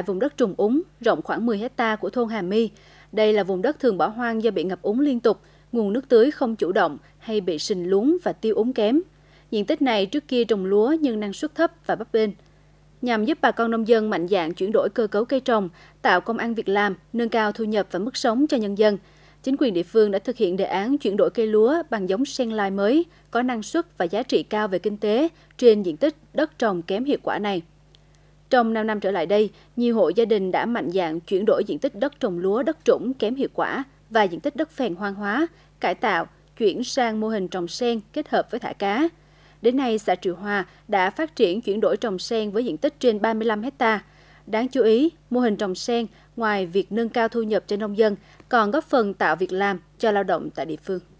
Tại vùng đất trùng úng, rộng khoảng 10 hecta của thôn Hà My, đây là vùng đất thường bỏ hoang do bị ngập úng liên tục, nguồn nước tưới không chủ động hay bị sình lún và tiêu úng kém. Diện tích này trước kia trồng lúa nhưng năng suất thấp và bấp bênh. Nhằm giúp bà con nông dân mạnh dạn chuyển đổi cơ cấu cây trồng, tạo công ăn việc làm, nâng cao thu nhập và mức sống cho nhân dân, chính quyền địa phương đã thực hiện đề án chuyển đổi cây lúa bằng giống sen lai mới có năng suất và giá trị cao về kinh tế trên diện tích đất trồng kém hiệu quả này. Trong 5 năm trở lại đây, nhiều hộ gia đình đã mạnh dạn chuyển đổi diện tích đất trồng lúa đất trũng kém hiệu quả và diện tích đất phèn hoang hóa, cải tạo, chuyển sang mô hình trồng sen kết hợp với thả cá. Đến nay, xã Triệu Hòa đã phát triển chuyển đổi trồng sen với diện tích trên 35 hecta. Đáng chú ý, mô hình trồng sen ngoài việc nâng cao thu nhập cho nông dân còn góp phần tạo việc làm cho lao động tại địa phương.